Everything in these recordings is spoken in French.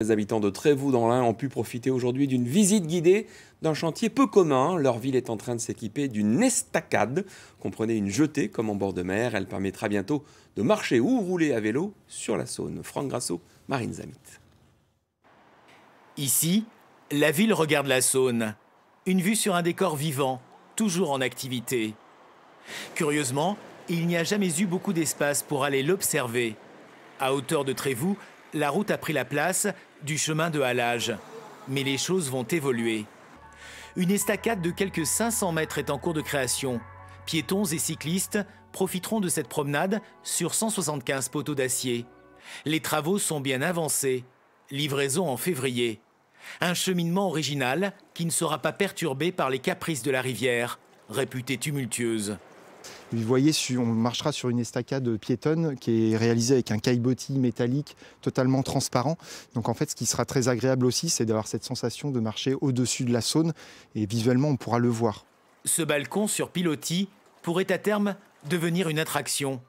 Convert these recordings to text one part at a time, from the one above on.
Les habitants de Trévoux dans l'Ain ont pu profiter aujourd'hui d'une visite guidée d'un chantier peu commun. Leur ville est en train de s'équiper d'une estacade. Comprenez une jetée comme en bord de mer. Elle permettra bientôt de marcher ou rouler à vélo sur la Saône. Franck Grasso, Marine Zamit. Ici, la ville regarde la Saône. Une vue sur un décor vivant, toujours en activité. Curieusement, il n'y a jamais eu beaucoup d'espace pour aller l'observer. À hauteur de Trévoux, la route a pris la place du chemin de halage. Mais les choses vont évoluer. Une estacade de quelques 500 mètres est en cours de création. Piétons et cyclistes profiteront de cette promenade sur 175 poteaux d'acier. Les travaux sont bien avancés. Livraison en février. Un cheminement original qui ne sera pas perturbé par les caprices de la rivière, réputée tumultueuse. Vous voyez, on marchera sur une estacade piétonne qui est réalisée avec un caillebotis métallique totalement transparent. Donc en fait, ce qui sera très agréable aussi, c'est d'avoir cette sensation de marcher au-dessus de la Saône et visuellement, on pourra le voir. Ce balcon sur pilotis pourrait à terme devenir une attraction,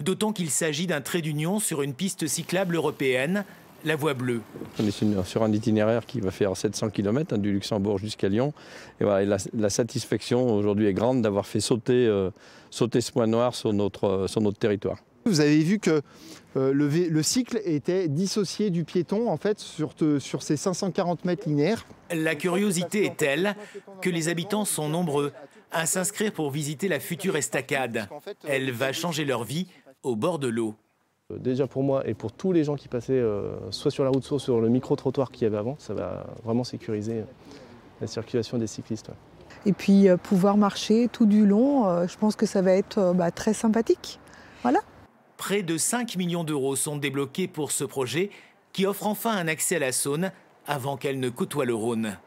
d'autant qu'il s'agit d'un trait d'union sur une piste cyclable européenne la voie bleue. On ah, est sur un itinéraire qui va faire 700 km hein, du Luxembourg jusqu'à Lyon. Et, voilà, la, satisfaction aujourd'hui est grande d'avoir fait sauter, euh, sauter ce point noir sur notre, euh, sur territoire. Vous avez vu que euh, le, cycle était dissocié du piéton en fait sur, sur ces 540 mètres linéaires. La curiosité est telle que les habitants sont nombreux à s'inscrire pour visiter la future estacade. Elle va changer leur vie au bord de l'eau. Euh, déjà pour moi et pour tous les gens qui passaient euh, soit sur la route, soit sur le micro-trottoir qu'il y avait avant, ça va vraiment sécuriser euh, la circulation des cyclistes. Et puis pouvoir marcher tout du long, je pense que ça va être bah, très sympathique. Voilà. Près de 5 millions d'euros sont débloqués pour ce projet qui offre enfin un accès à la Saône avant qu'elle ne côtoie le Rhône.